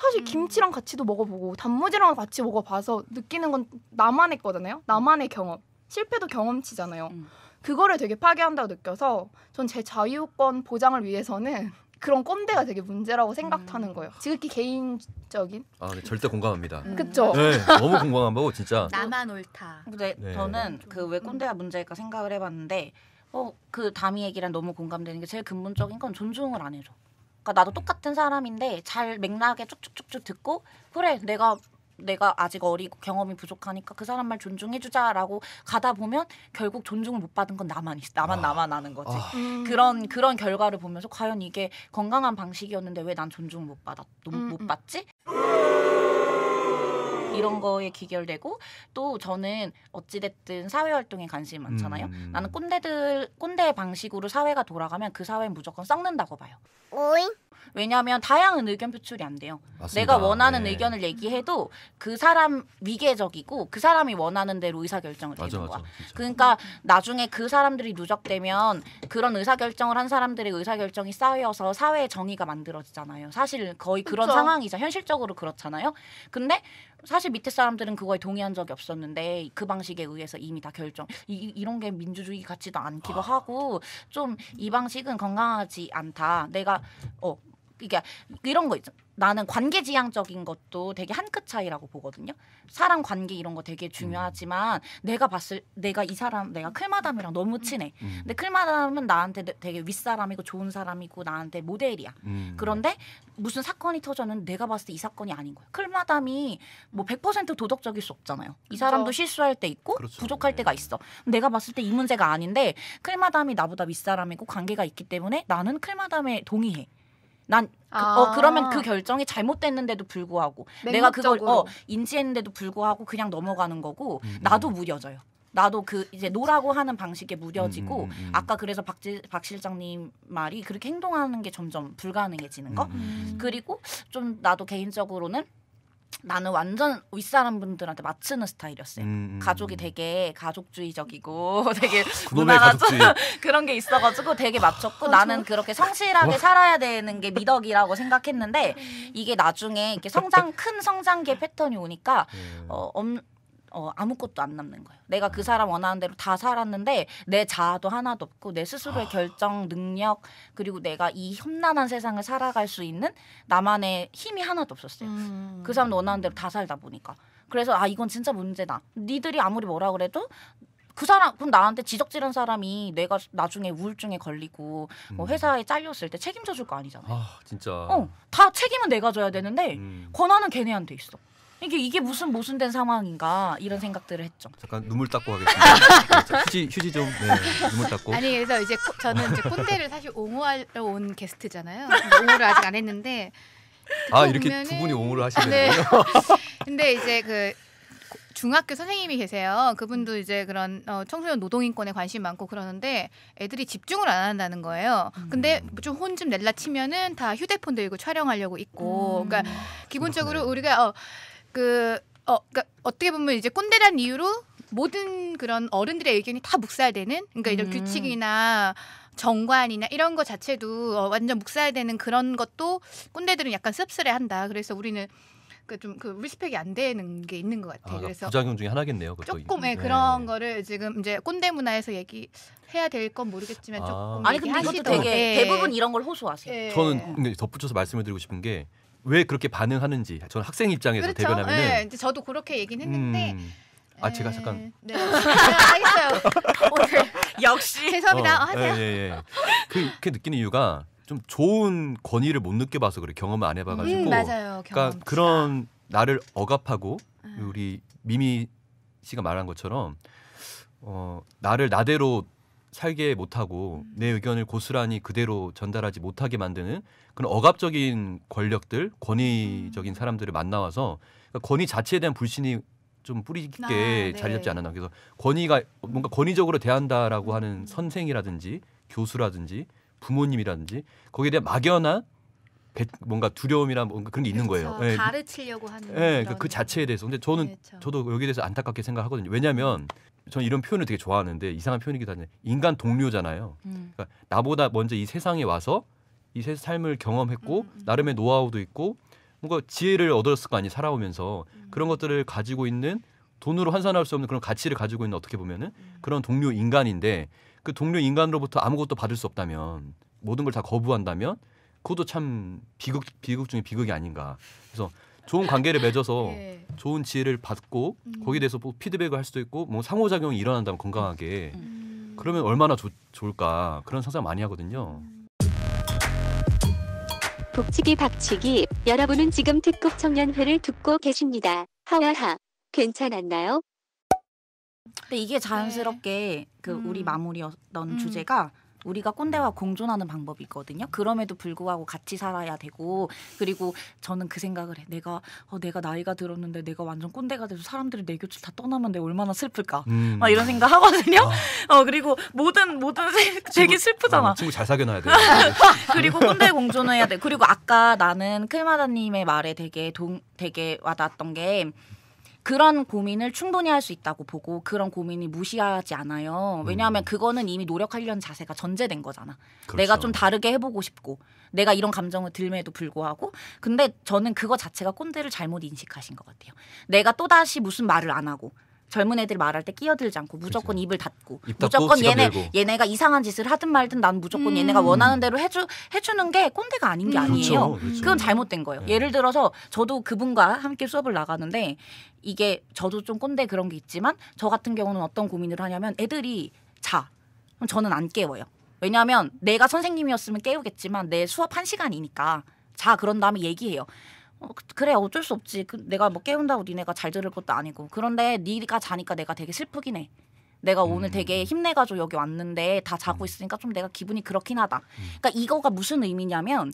사실 음. 김치랑 같이도 먹어보고 단무지랑 같이 먹어봐서 느끼는 건 나만의 거잖아요. 나만의 경험. 실패도 경험치잖아요. 음. 그거를 되게 파괴한다고 느껴서 전 제 자유권 보장을 위해서는 그런 꼰대가 되게 문제라고 생각하는 음. 거예요. 지극히 개인적인. 아, 네, 절대 공감합니다. 음. 그쵸? 네, 너무 공감하고 진짜. 나만 옳다. 근데 네. 저는 음. 그왜 꼰대가 문제일까 생각을 해봤는데, 어, 그 다미 얘기랑 너무 공감되는 게 제일 근본적인 건 존중을 안 해줘. 그러니까 나도 똑같은 사람인데 잘 맥락에 쭉쭉쭉쭉 듣고 그래 내가 내가 아직 어리고 경험이 부족하니까 그 사람 말 존중해주자라고 가다 보면 결국 존중을 못 받은 건 나만 있어. 나만 아. 나만 아는 거지. 아. 음. 그런 그런 결과를 보면서 과연 이게 건강한 방식이었는데 왜 난 존중을 못 받았 음. 못 음. 받지? 이런 거에 귀결되고또 저는 어찌됐든 사회 활동에 관심이 많잖아요. 음. 나는 꼰대들 꼰대 의 방식으로 사회가 돌아가면 그 사회는 무조건 썩는다고 봐요. 오잉? 왜냐하면 다양한 의견 표출이 안 돼요. 맞습니다. 내가 원하는 네. 의견을 얘기해도 그 사람 위계적이고 그 사람이 원하는 대로 의사 결정을 해아는 거야. 맞아, 그러니까 나중에 그 사람들이 누적되면 그런 의사 결정을 한 사람들의 의사 결정이 쌓여서 사회의 정의가 만들어지잖아요. 사실 거의 그런 그쵸? 상황이죠. 현실적으로 그렇잖아요. 근데 사실 밑에 사람들은 그거에 동의한 적이 없었는데 그 방식에 의해서 이미 다 결정 이, 이런 게 민주주의 같지도 않기도 아. 하고 좀 이 방식은 건강하지 않다 내가 어 이게 이런 거 있죠. 나는 관계 지향적인 것도 되게 한 끗 차이라고 보거든요. 사람 관계 이런 거 되게 중요하지만 음. 내가 봤을 내가 이 사람 내가 클마담이랑 너무 음. 친해. 음. 근데 클마담은 나한테 되게 윗사람이고 좋은 사람이고 나한테 모델이야. 음. 그런데 무슨 사건이 터져는 내가 봤을 때 이 사건이 아닌 거야. 클마담이 뭐100% 도덕적일 수 없잖아요. 이 사람도 그렇죠. 실수할 때 있고 그렇죠. 부족할 네. 때가 있어. 내가 봤을 때 이 문제가 아닌데 클마담이 나보다 윗사람이고 관계가 있기 때문에 나는 클마담에 동의해. 난 그, 어, 아. 어, 그러면 그 결정이 잘못됐는데도 불구하고 맹목적으로. 내가 그걸 어, 인지했는데도 불구하고 그냥 넘어가는 거고 음, 음, 나도 무뎌져요. 나도 그 이제 노라고 하는 방식에 무뎌지고 음, 음, 음. 아까 그래서 박지, 박 실장님 말이 그렇게 행동하는 게 점점 불가능해지는 거 음, 그리고 좀 나도 개인적으로는 나는 완전 윗사람 분들한테 맞추는 스타일이었어요. 음, 음 가족이 음. 되게 가족주의적이고 되게 아, 문화가 좀 그런 게 있어가지고 되게 맞췄고 아, 나는 그렇게 성실하게 뭐? 살아야 되는 게 미덕이라고 생각했는데 음. 이게 나중에 이렇게 성장 큰 성장기 패턴이 오니까 어, 엄, 어, 아무것도 안 남는 거예요. 내가 그 사람 원하는 대로 다 살았는데 내 자아도 하나도 없고 내 스스로의 아. 결정 능력 그리고 내가 이 험난한 세상을 살아갈 수 있는 나만의 힘이 하나도 없었어요. 음... 그 사람도 원하는 대로 다 살다 보니까. 그래서 아 이건 진짜 문제다. 니들이 아무리 뭐라 그래도 그 사람 그럼 나한테 지적질한 사람이 내가 나중에 우울증에 걸리고 뭐 음. 회사에 잘렸을 때 책임져 줄거 아니잖아요. 아 진짜. 어다 책임은 내가 져야 되는데 음... 권한은 걔네한테 있어. 이게 그러니까 이게 무슨 모순된 상황인가 이런 생각들을 했죠. 잠깐 눈물 닦고 가겠습니다. 그렇죠. 휴지 휴지 좀 네, 눈물 닦고. 아니 그래서 이제 코, 저는 이제 꼰대를 사실 옹호하러 온 게스트잖아요. 옹호를 아직 안 했는데. 아 그 이렇게 보면은... 두 분이 옹호를 하시네요. 네. 근데 이제 그 중학교 선생님이 계세요. 그분도 이제 그런 어, 청소년 노동인권에 관심 많고 그러는데 애들이 집중을 안 한다는 거예요. 음. 근데 좀 혼좀 낼라 치면은 다 휴대폰 들고 촬영하려고 있고, 음. 그러니까 아, 기본적으로 우리가 어, 그 어, 그러니까 어떻게 보면 이제 꼰대란 이유로 모든 그런 어른들의 의견이 다 묵살되는 그러니까 이런 음. 규칙이나 정관이나 이런 거 자체도 어, 완전 묵살되는 그런 것도 꼰대들은 약간 씁쓸해한다. 그래서 우리는 그좀그 그 리스펙이 안 되는 게 있는 것 같아요. 아, 그러니까 그래서 부작용 중에 하나겠네요. 조금 예, 네, 그런 거를 지금 이제 꼰대 문화에서 얘기해야 될 건 모르겠지만 아. 조금 아니 근데 이것도 되게 네. 대부분 이런 걸 호소하세요. 네. 저는 덧붙여서 말씀을 드리고 싶은 게왜 그렇게 반응하는지 저는 학생 입장에서 그렇죠? 대변하면 네, 예, 이제 저도 그렇게 얘기는 했는데 음. 아 에... 예. 제가 잠깐 네, 네 알겠어요 역시 죄송합니다 어, 하세요 예, 예, 예. 그, 그렇게 느끼는 이유가 좀 좋은 권위를 못 느껴봐서 그래 경험을 안 해봐가지고 음, 맞아요, 그러니까 그런 나를 억압하고 아. 우리 미미 씨가 말한 것처럼 어, 나를 나대로 살게 못하고 음. 내 의견을 고스란히 그대로 전달하지 못하게 만드는 그런 억압적인 권력들, 권위적인 음. 사람들을 만나와서 그러니까 권위 자체에 대한 불신이 좀 뿌리 깊게 아, 네. 자리 잡지 않았나. 그래서 권위가 뭔가 권위적으로 대한다라고 음. 하는 선생이라든지 교수라든지 부모님이라든지 거기에 대한 막연한 배, 뭔가 두려움이나 뭔가 그런 게 있는 그렇 거예요. 예. 가르치려고 하는. 예, 그, 그 자체에 대해서. 근데 저는 그렇 저도 여기에 대해서 안타깝게 생각하거든요. 왜냐하면 저는 이런 표현을 되게 좋아하는데 이상한 표현이기도 한데 인간 동료잖아요. 음. 그러니까 나보다 먼저 이 세상에 와서 이세 삶을 경험했고 음, 음. 나름의 노하우도 있고 뭔가 지혜를 얻었을 거 아니에요 살아오면서 음. 그런 것들을 가지고 있는 돈으로 환산할 수 없는 그런 가치를 가지고 있는 어떻게 보면은 음. 그런 동료 인간인데 그 동료 인간으로부터 아무것도 받을 수 없다면 모든 걸 다 거부한다면 그것도 참 비극 비극 중에 비극이 아닌가. 그래서 좋은 관계를 맺어서 네. 좋은 지혜를 받고 음. 거기에 대해서 뭐 피드백을 할 수도 있고 뭐 상호작용이 일어난다면 건강하게 음. 음. 그러면 얼마나 좋, 좋을까 그런 상상 많이 하거든요. 복치기 박치기 여러분은 지금 특급 청년회를 듣고 계십니다. 하와하 괜찮았나요? 근데 이게 자연스럽게 그 네. 음. 우리 마무리였던 음. 주제가 우리가 꼰대와 음. 공존하는 방법이 있거든요. 그럼에도 불구하고 같이 살아야 되고 그리고 저는 그 생각을 해. 내가 어, 내가 나이가 들었는데 내가 완전 꼰대가 돼서 사람들이 내 곁을 다 떠나면 내가 얼마나 슬플까. 음. 막 이런 생각 하거든요. 아. 어 그리고 모든 모든 되게 슬프잖아. 어, 친구 잘 사귀어놔야 돼. 그리고 꼰대 공존해야 돼. 그리고 아까 나는 클마다님의 말에 되게 동 되게 와닿았던 게. 그런 고민을 충분히 할 수 있다고 보고 그런 고민이 무시하지 않아요. 왜냐하면 음. 그거는 이미 노력하려는 자세가 전제된 거잖아. 그렇죠. 내가 좀 다르게 해보고 싶고 내가 이런 감정을 들매도 불구하고 근데 저는 그거 자체가 꼰대를 잘못 인식하신 것 같아요. 내가 또 다시 무슨 말을 안 하고 젊은 애들 말할 때 끼어들지 않고 무조건 그렇 입을 닫고 입 무조건 얘네 밀고. 얘네가 이상한 짓을 하든 말든 난 무조건 음. 얘네가 원하는 대로 해주 해주는 게 꼰대가 아닌 게 음. 아니에요. 그렇죠. 그렇죠. 그건 잘못된 거예요. 네. 예를 들어서 저도 그분과 함께 수업을 나가는데 이게 저도 좀 꼰대 그런 게 있지만 저 같은 경우는 어떤 고민을 하냐면 애들이 자 그럼 저는 안 깨워요. 왜냐하면 내가 선생님이었으면 깨우겠지만 내 수업 한 시간이니까 자 그런 다음에 얘기해요. 어, 그, 그래 어쩔 수 없지. 그, 내가 뭐 깨운다고 니네가 잘 들을 것도 아니고 그런데 니가 자니까 내가 되게 슬프긴 해. 내가 오늘 음. 되게 힘내가지고 여기 왔는데 다 자고 있으니까 좀 내가 기분이 그렇긴 하다. 음. 그러니까 이거가 무슨 의미냐면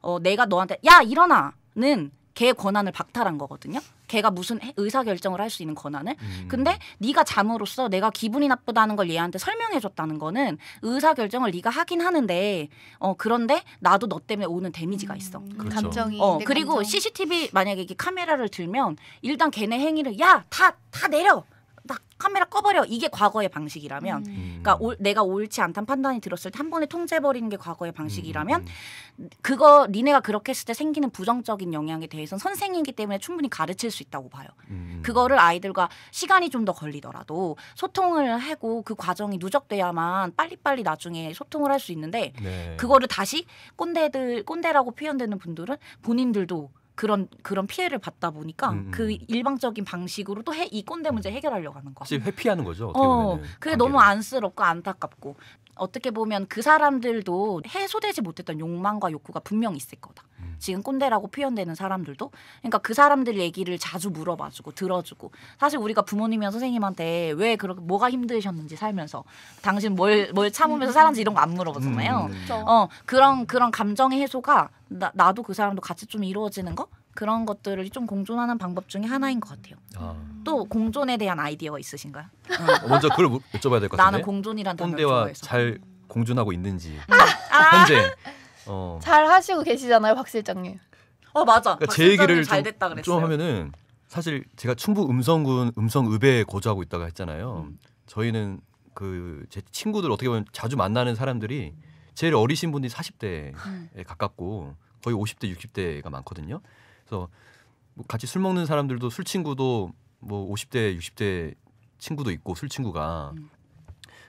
어, 내가 너한테 야 일어나는 걔의 권한을 박탈한 거거든요. 걔가 무슨 의사 결정을 할 수 있는 권한을. 음. 근데 네가 잠으로써 내가 기분이 나쁘다는 걸 얘한테 설명해 줬다는 거는 의사 결정을 네가 하긴 하는데 어 그런데 나도 너 때문에 오는 데미지가 음, 있어. 음. 그렇죠. 감정이. 어 그리고 감정. CCTV 만약에 이게 카메라를 들면 일단 걔네 행위를 야 다 다 내려. 딱 카메라 꺼버려 이게 과거의 방식이라면 음. 그러니까 올, 내가 옳지 않다는 판단이 들었을 때 한 번에 통제해버리는 게 과거의 방식이라면 음. 그거 니네가 그렇게 했을 때 생기는 부정적인 영향에 대해서는 선생이기 때문에 충분히 가르칠 수 있다고 봐요 음. 그거를 아이들과 시간이 좀 더 걸리더라도 소통을 하고 그 과정이 누적돼야만 빨리빨리 나중에 소통을 할 수 있는데 네. 그거를 다시 꼰대들 꼰대라고 표현되는 분들은 본인들도 그런 그런 피해를 받다 보니까 음, 음. 그 일방적인 방식으로 또 이 꼰대 문제 해결하려고 하는 거. 지금 회피하는 거죠. 어, 그게 관계를. 너무 안쓰럽고 안타깝고 어떻게 보면 그 사람들도 해소되지 못했던 욕망과 욕구가 분명히 있을 거다. 지금 꼰대라고 표현되는 사람들도 그러니까 그 사람들 얘기를 자주 물어봐주고 들어주고 사실 우리가 부모님이나 선생님한테 왜 그렇게 뭐가 힘드셨는지 살면서 당신 뭘 뭘 참으면서 살았는지 이런 거 안 물어보잖아요. 음. 네. 어 그런 그런 감정의 해소가 나, 나도 그 사람도 같이 좀 이루어지는 거 그런 것들을 좀 공존하는 방법 중에 하나인 것 같아요. 아. 또 공존에 대한 아이디어가 있으신가요? 어. 먼저 그걸 뭐 여쭤봐야 될 것 같은데. 나는 공존이란 단어 좋아해서. 잘 공존하고 있는지 아! 아. 현재 어. 잘 하시고 계시잖아요, 박 실장님. 어 맞아. 그러니까 제 얘기를 좀, 좀, 하면은 사실 제가 충북 음성군 음성읍에 거주하고 있다가 했잖아요. 음. 저희는 그 제 친구들 어떻게 보면 자주 만나는 사람들이 제일 어리신 분이 40대에 음. 가깝고 거의 50대 60대가 많거든요. 그래서 뭐 같이 술 먹는 사람들도 술 친구도 뭐 50대 60대 친구도 있고 술 친구가 음.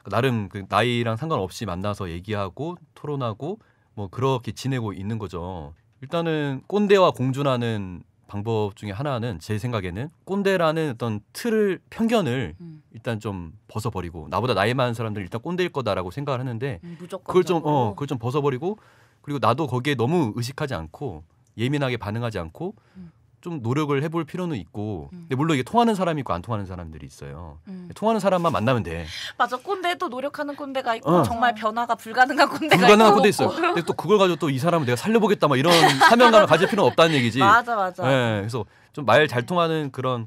나름 그 나이랑 상관없이 만나서 얘기하고 토론하고 뭐 그렇게 지내고 있는 거죠. 일단은 꼰대와 공존하는 방법 중에 하나는 제 생각에는 꼰대라는 어떤 틀을 편견을 음. 일단 좀 벗어버리고 나보다 나이 많은 사람들 은 일단 꼰대일 거다라고 생각을 하는데 음, 그걸 좀 어, 그걸 좀 벗어버리고 그리고 나도 거기에 너무 의식하지 않고 예민하게 반응하지 않고 음. 좀 노력을 해볼 필요는 있고 음. 근데 물론 이게 통하는 사람이 있고 안 통하는 사람들이 있어요 음. 통하는 사람만 만나면 돼 맞아 꼰대도 노력하는 꼰대가 있고 어. 정말 변화가 불가능한 꼰대가 불가능한 꼰대 있어요 근데 또 그걸 가지고 또 이 사람을 내가 살려보겠다 막 이런 사명감을 가질 필요는 없다는 얘기지 맞아 맞아 네, 그래서 좀 말 잘 통하는 그런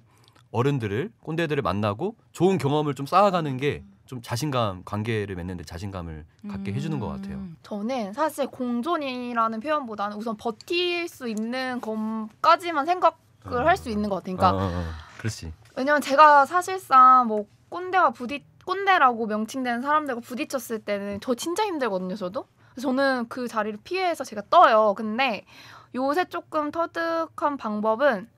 어른들을 꼰대들을 만나고 좋은 경험을 좀 쌓아가는 게좀 자신감 관계를 맺는데 자신감을 갖게 음. 해주는 것 같아요. 음. 저는 사실 공존이라는 표현보다는 우선 버틸 수 있는 것까지만 생각을 어. 할수 있는 것 같아요. 그러니까 어, 어, 어, 그렇지. 왜냐면 제가 사실상 뭐 꼰대와 부딪 꼰대라고 명칭되는 사람들과 부딪혔을 때는 저 진짜 힘들거든요, 저도. 저는 그 자리를 피해서 제가 떠요. 근데 요새 조금 터득한 방법은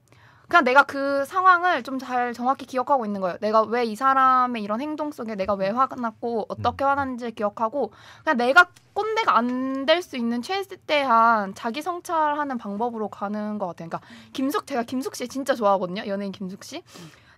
그냥 그러니까 내가 그 상황을 좀 잘 정확히 기억하고 있는 거예요. 내가 왜 이 사람의 이런 행동 속에 내가 왜 음. 화났고 어떻게 음. 화났는지 기억하고 그냥 내가 꼰대가 안 될 수 있는 최대한 자기 성찰하는 방법으로 가는 것 같아요. 그러니까 음. 김숙 제가 김숙 씨 진짜 좋아하거든요. 연예인 김숙 씨.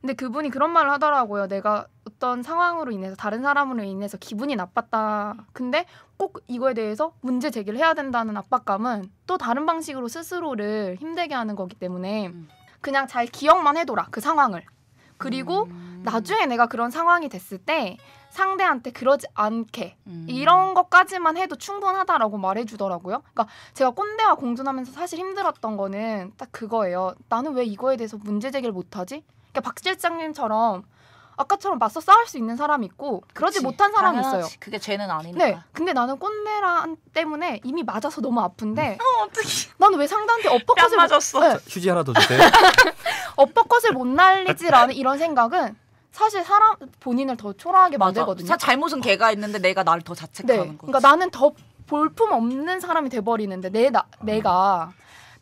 근데 그분이 그런 말을 하더라고요. 내가 어떤 상황으로 인해서 다른 사람으로 인해서 기분이 나빴다. 근데 꼭 이거에 대해서 문제 제기를 해야 된다는 압박감은 또 다른 방식으로 스스로를 힘들게 하는 거기 때문에 음. 그냥 잘 기억만 해둬라 그 상황을 그리고 음. 나중에 내가 그런 상황이 됐을 때 상대한테 그러지 않게 음. 이런 것까지만 해도 충분하다라고 말해주더라고요. 그러니까 제가 꼰대와 공존하면서 사실 힘들었던 거는 딱 그거예요. 나는 왜 이거에 대해서 문제 제기를 못하지? 그러니까 박 실장님처럼 아까처럼 맞서 싸울 수 있는 사람이 있고 그러지 그치, 못한 사람이 있어요. 그게 죄는 아니니까. 네. 근데 나는 꽃메라 때문에 이미 맞아서 너무 아픈데 어, 어떡해. 나는 왜 상대한테 뺨업컷을 맞았어. 네. 휴지 하나 더 주세요. 업버컷을 못 날리지라는 이런 생각은 사실 사람 본인을 더 초라하게 만들거든요. 잘못은 걔가 있는데 내가 나를 더 자책하는 네. 거지. 그러니까 나는 더 볼품 없는 사람이 돼 버리는데 내 나, 내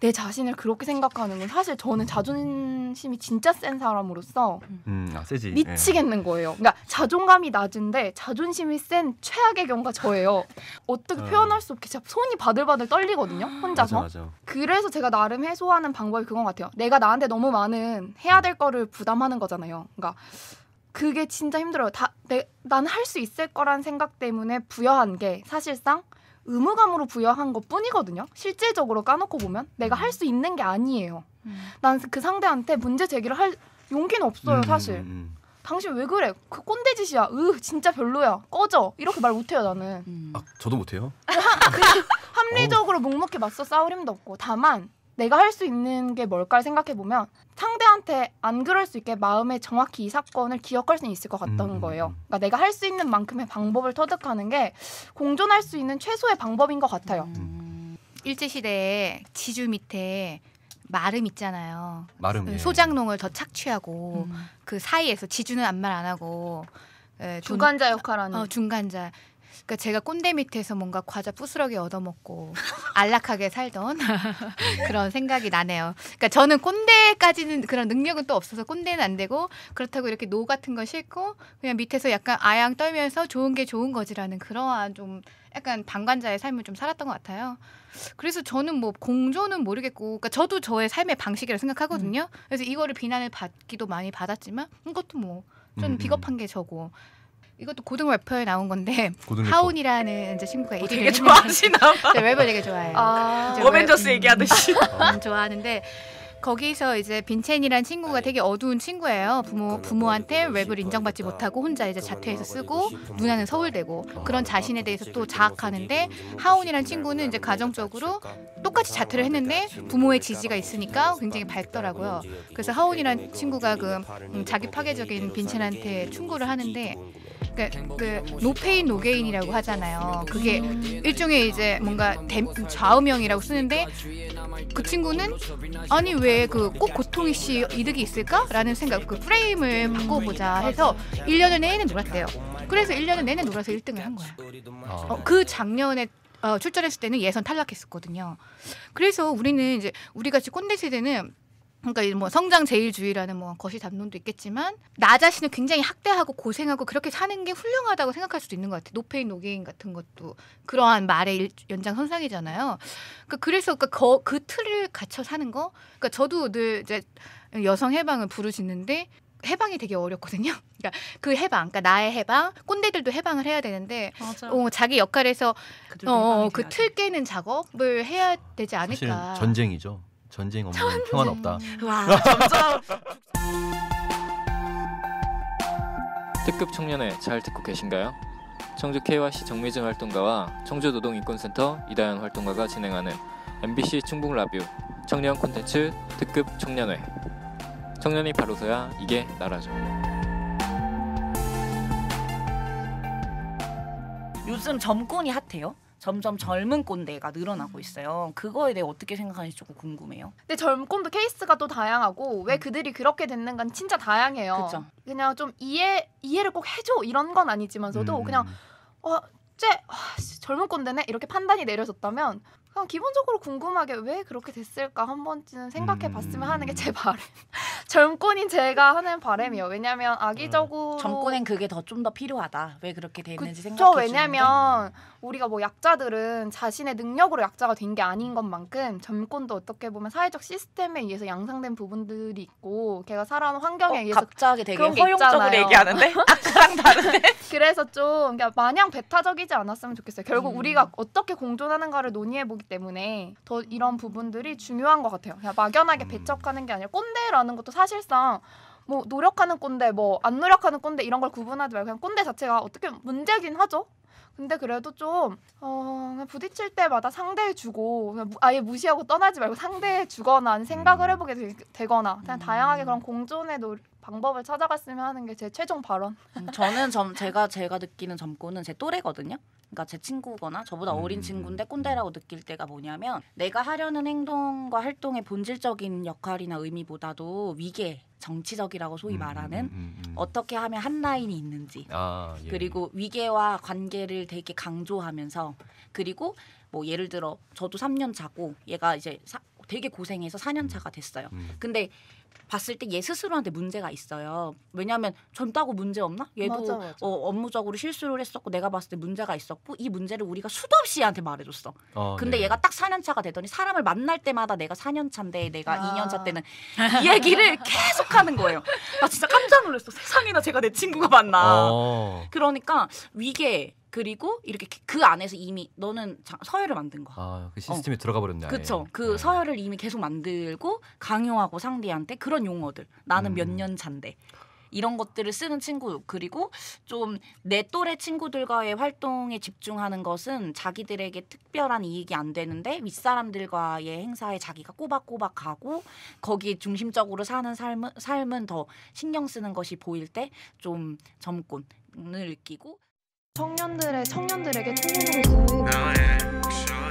내 자신을 그렇게 생각하는 건 사실 저는 자존심이 진짜 센 사람으로서 음, 아, 세지. 미치겠는 예. 거예요. 그러니까 자존감이 낮은데 자존심이 센 최악의 경우가 저예요. 어떻게 어. 표현할 수 없게 손이 바들바들 떨리거든요. 혼자서. 맞아, 맞아. 그래서 제가 나름 해소하는 방법이 그건 같아요. 내가 나한테 너무 많은 해야 될 거를 부담하는 거잖아요. 그러니까 그게 진짜 힘들어요. 다, 내, 난할수 있을 거란 생각 때문에 부여한 게 사실상 의무감으로 부여한 것 뿐이거든요. 실질적으로 까놓고 보면 내가 할수 음. 있는 게 아니에요. 음. 난그 상대한테 문제 제기를 할 용기는 없어요, 음, 사실. 음. 당신 왜 그래? 그 꼰대 짓이야. 으, 진짜 별로야. 꺼져. 이렇게 말 못해요, 나는. 음. 아, 저도 못해요. 그냥 그 합리적으로 묵묵히 맞서 싸울힘도 없고. 다만 내가 할 수 있는 게 뭘까 생각해 보면 상대한테 안 그럴 수 있게 마음에 정확히 이 사건을 기억할 수는 있을 것 같다는 음, 음. 거예요. 음. 그러니까 내가 할 수 있는 만큼의 방법을 터득하는 게 공존할 수 있는 최소의 방법인 것 같아요. 음. 일제 시대에 지주 밑에 마름 있잖아요. 마름 그 예. 소작농을 더 착취하고 음. 그 사이에서 지주는 아말안 하고 예, 중간자 역할하는 어, 중간자 그러니까 제가 꼰대 밑에서 뭔가 과자 부스러기 얻어먹고 안락하게 살던 네. 그런 생각이 나네요. 그러니까 저는 꼰대까지는 그런 능력은 또 없어서 꼰대는 안 되고 그렇다고 이렇게 노 같은 거 싫고 그냥 밑에서 약간 아양 떨면서 좋은 게 좋은 거지라는 그러한 좀 약간 방관자의 삶을 좀 살았던 것 같아요. 그래서 저는 뭐공조는 모르겠고, 그러니까 저도 저의 삶의 방식이라 생각하거든요. 음. 그래서 이거를 비난을 받기도 많이 받았지만 이것도 뭐 저는 음, 음. 비겁한 게 저고 이것도 고등 웹퍼에 나온 건데 고등 하온이라는 이제 친구가 어, 되게 좋아하시나 봐. 웹을 되게 좋아해요. 아~ 어벤져스 웹, 얘기하듯이. 음. 음, 음, 좋아하는데 거기서 이제 빈첸이란 친구가 되게 어두운 친구예요. 부모 그러니까 부모한테 웹을 인정받지 그러니까 못하고 혼자 이제 자퇴해서 쓰고 누나는 그러니까. 서울대고 아, 그런 자신에 대해서 또 자학하는데 하온이란 친구는 이제 가정적으로 똑같이 자퇴를 했는데 부모의 지지가 있으니까 굉장히 밝더라고요. 그래서 하온이란 친구가 그 음, 자기 파괴적인 빈첸한테 충고를 하는데 그러니까 그, 그 노페인 노게인이라고 하잖아요. 그게 뭐 일종의 이제 뭔가 좌우명이라고 쓰는데 그, 그 친구는 뭐 아니 왜 그 꼭 고통이 씨 이득이 있을까라는 생각 그 프레임을 네. 바꿔보자 네. 해서 1년 내내 놀았대요. 그래서 1년 내내 놀아서 1등을 한 거야. 어, 그 작년에 어, 출전했을 때는 예선 탈락했었거든요. 그래서 우리는 이제 우리 같이 꼰대 세대는 그러니까 뭐 성장 제일주의라는 뭐 거시 담론도 있겠지만 나 자신을 굉장히 학대하고 고생하고 그렇게 사는 게 훌륭하다고 생각할 수도 있는 것 같아요. 노페인 노게인 같은 것도 그러한 말의 연장선상이잖아요. 그러니까 그래서 그러그 그러니까 틀을 갖춰 사는 거. 그러니까 저도 늘 이제 여성 해방을 부르짖는데 해방이 되게 어렵거든요. 그러니까 그 해방, 그러니까 나의 해방, 꼰대들도 해방을 해야 되는데 어, 자기 역할에서 어, 어 그틀 깨는 작업을 해야 되지 않을까. 전쟁이죠. 전쟁 없는 전쟁. 평안 없다. 와, 점점 특급 청년회 잘 듣고 계신가요? 청주 KYC 정미정 활동가와 청주 노동인권센터 이다현 활동가가 진행하는 MBC 충북 라뷰 청년 콘텐츠 특급 청년회. 청년이 바로서야 이게 나라죠. 요즘 점권이 핫해요? 점점 젊은 꼰대가 늘어나고 있어요. 그거에 대해 어떻게 생각하는지 조금 궁금해요. 근데 젊꼰도 은 케이스가 또 다양하고 왜 음. 그들이 그렇게 됐는 건 진짜 다양해요. 그쵸. 그냥 좀 이해 이해를 꼭 해줘 이런 건 아니지만서도 음. 그냥 어, 쟤 아, 젊은 꼰대네 이렇게 판단이 내려졌다면 그냥 기본적으로 궁금하게 왜 그렇게 됐을까 한 번쯤 생각해 음. 봤으면 하는 게 제 바람. 젊고인 제가 하는 바람이요. 왜냐면 악의적으로 음. 젊고엔 그게 더 좀 더 필요하다. 왜 그렇게 됐는지 생각해 주는 왜냐면 우리가 뭐 약자들은 자신의 능력으로 약자가 된 게 아닌 것만큼 젊고도 어떻게 보면 사회적 시스템에 의해서 양상된 부분들이 있고 걔가 살아온 환경에 어, 의해서 갑자기 되게 허용적으로 얘기하는데 아랑 다른데 그래서 좀 그러니까 마냥 배타적이지 않았으면 좋겠어요. 결국 음. 우리가 어떻게 공존하는가를 논의해 보기 때문에 더 이런 부분들이 중요한 것 같아요. 그냥 막연하게 음. 배척하는 게 아니라 꼰대라는 것도 사 사실상 뭐 노력하는 꼰대 뭐 안 노력하는 꼰대 이런 걸 구분하지 말고 그냥 꼰대 자체가 어떻게 문제긴 하죠. 근데 그래도 좀 어, 부딪힐 때마다 상대해 주고 그냥 무, 아예 무시하고 떠나지 말고 상대해 주거나 생각을 음. 해보게 되, 거나 그냥 다양하게 음. 그런 공존의 노, 방법을 찾아갔으면 하는 게 제 최종 발언. 음, 저는 점 제가 제가 느끼는 점고는 제 또래거든요. 그러니까 제 친구거나 저보다 음. 어린 친구인데 꼰대라고 느낄 때가 뭐냐면 내가 하려는 행동과 활동의 본질적인 역할이나 의미보다도 위계 정치적이라고 소위 음, 말하는 음, 음, 음, 어떻게 하면 한 라인이 있는지 아, 예. 그리고 위계와 관계를 되게 강조하면서 그리고 뭐 예를 들어 저도 3년 차고 얘가 이제 사, 되게 고생해서 4년 차가 됐어요. 근데 봤을 때 얘 스스로한테 문제가 있어요. 왜냐하면 젊다고 문제 없나? 얘도 맞아, 맞아. 어, 업무적으로 실수를 했었고 내가 봤을 때 문제가 있었고 이 문제를 우리가 수도 없이 얘한테 말해줬어. 어, 근데 네. 얘가 딱 4년 차가 되더니 사람을 만날 때마다 내가 4년 차인데 내가 아. 2년 차 때는 이 얘기를 계속하는 거예요. 나 진짜 깜짝 놀랐어. 세상에나 제가 내 친구가 맞나. 어. 그러니까 위계 그리고 이렇게 그, 그 안에서 이미 너는 서열을 만든 거야. 아, 그 시스템에 어. 들어가 버렸네. 그쵸. 그 네. 서열을 이미 계속 만들고 강요하고 상대한테 그런 용어들 나는 음. 몇년 잔데 이런 것들을 쓰는 친구 그리고 좀 내 또래 친구들과의 활동에 집중하는 것은 자기들에게 특별한 이익이 안 되는데 윗사람들과의 행사에 자기가 꼬박꼬박 가고 거기 에 중심적으로 사는 삶은 삶은 더 신경 쓰는 것이 보일 때 좀 점권을 느끼고 청년들의 청년들에게 청년으로 음.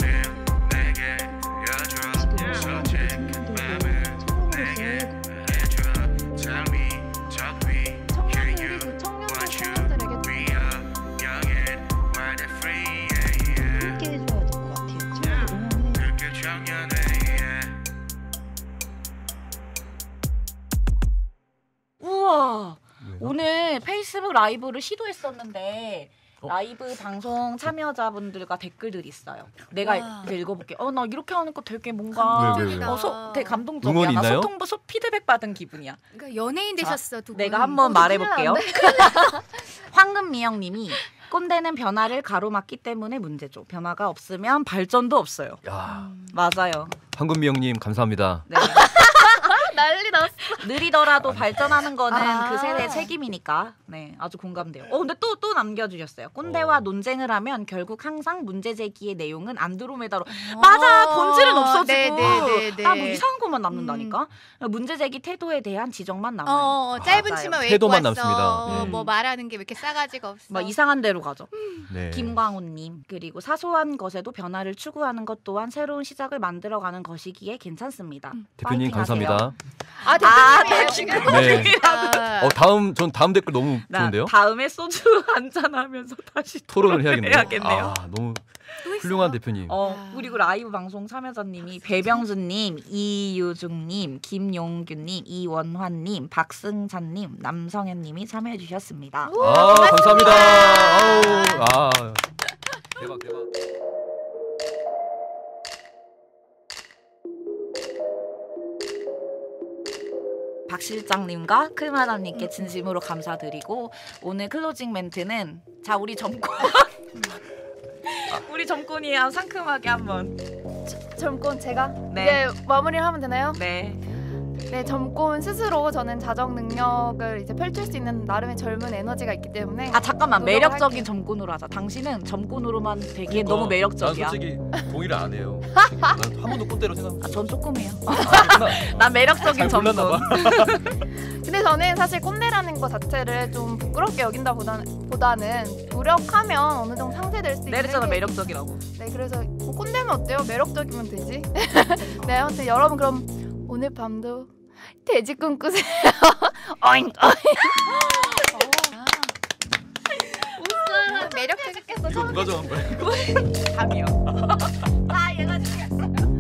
오늘 페이스북 라이브를 시도했었는데 어? 라이브 방송 참여자분들과 댓글들 있어요. 내가 이제 읽어볼게. 어나 이렇게 하니까 되게 뭔가 네, 네, 네. 어, 소, 되게 감동적이야. 나있 소통부 소 피드백 받은 기분이야. 그러니까 연예인 되셨어 두 분. 내가 한번 어, 말해볼게요. 황금미영님이 꼰대는 변화를 가로막기 때문에 문제죠. 변화가 없으면 발전도 없어요. 야. 맞아요. 황금미영님 감사합니다. 네. 난리 났어. 느리더라도 아, 네. 발전하는 거는 아. 그 세대의 책임이니까. 네, 아주 공감돼요. 어, 근데 또, 또 남겨주셨어요. 꼰대와 어. 논쟁을 하면 결국 항상 문제 제기의 내용은 안드로메다로. 어. 맞아! 본질은 없어지고. 네, 네, 네 아, 뭐 이상한 것만 음. 남는다니까. 음. 문제 제기 태도에 대한 지적만 어, 남아요. 어, 짧은 치마 왜 태도만 왔어. 남습니다. 어, 네. 뭐 말하는 게 왜 이렇게 싸가지가 없어. 막 이상한 데로 가죠. 네. 김광훈님 그리고 사소한 것에도 변화를 추구하는 것 또한 새로운 시작을 만들어가는 것이기에 괜찮습니다. 음. 대표님 감사합니다. 아, 대표님이에요, 아, 네. 어, 다음 전 다음 댓글 너무 좋은데요? 다음에 소주 한잔 하면서 다시 토론을 해야겠네요. 해야겠네요. 아, 너무 훌륭한 대표님. 어, 그리고 라이브 방송 참여자님이 아, 배병준님, 이유중님, 김용규님, 이원환님, 박승찬님, 남성현님이 참여해주셨습니다. 아, 감사합니다. 아우, 아, 대박 대박. 박 실장님과 클마담님께 진심으로 감사드리고 오늘 클로징 멘트는 자 우리 점권 우리 점권이 한 상큼하게 한번 점권 제가 네. 예, 마무리 하면 되나요? 네. 네, 젊고 스스로 저는 자정 능력을 이제 펼칠 수 있는 나름의 젊은 에너지가 있기 때문에 아 잠깐만 매력적인 점꾼으로 하자. 당신은 점꾼으로만 되기에 너무 어, 매력적이야. 난 솔직히 동의를 안 해요. 난한 번도 꼰대로 생각. 아, 전 조금해요. 아, 난 매력적인 점꾼. 근데 저는 사실 꼰대라는 것 자체를 좀 부끄럽게 여긴다 보다는, 노력하면 어느 정도 상쇄될 수 있는 내렸 네, 매력적이라고. 네 그래서 뭐 꼰대면 어때요? 매력적이면 되지 네 아무튼 여러분 그럼 오늘 밤도 돼지 꿈꾸세요. 어잉 어잉. 매력적이겠어. 가져 한 번. 담이요. 아 얘가 죽겠어.